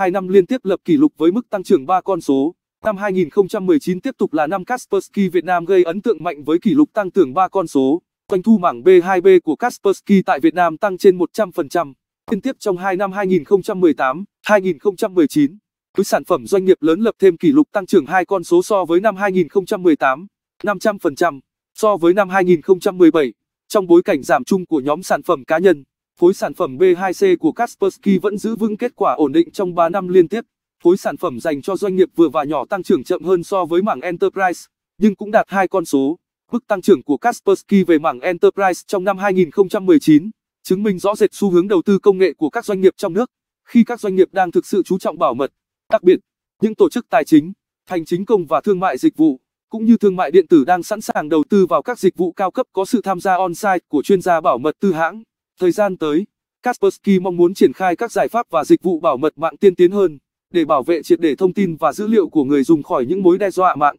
hai năm liên tiếp lập kỷ lục với mức tăng trưởng 3 con số. Năm 2019 tiếp tục là năm Kaspersky Việt Nam gây ấn tượng mạnh với kỷ lục tăng trưởng 3 con số. Doanh thu mảng B2B của Kaspersky tại Việt Nam tăng trên 100%. Liên tiếp trong 2 năm 2018, 2019, với sản phẩm doanh nghiệp lớn lập thêm kỷ lục tăng trưởng hai con số so với năm 2018, 500% so với năm 2017, trong bối cảnh giảm chung của nhóm sản phẩm cá nhân. Khối sản phẩm B2C của Kaspersky vẫn giữ vững kết quả ổn định trong 3 năm liên tiếp. Khối sản phẩm dành cho doanh nghiệp vừa và nhỏ tăng trưởng chậm hơn so với mảng Enterprise, nhưng cũng đạt hai con số. Mức tăng trưởng của Kaspersky về mảng Enterprise trong năm 2019 chứng minh rõ rệt xu hướng đầu tư công nghệ của các doanh nghiệp trong nước khi các doanh nghiệp đang thực sự chú trọng bảo mật. Đặc biệt, những tổ chức tài chính, hành chính công và thương mại dịch vụ cũng như thương mại điện tử đang sẵn sàng đầu tư vào các dịch vụ cao cấp có sự tham gia on-site của chuyên gia bảo mật tư hãng. Thời gian tới, Kaspersky mong muốn triển khai các giải pháp và dịch vụ bảo mật mạng tiên tiến hơn để bảo vệ triệt để thông tin và dữ liệu của người dùng khỏi những mối đe dọa mạng.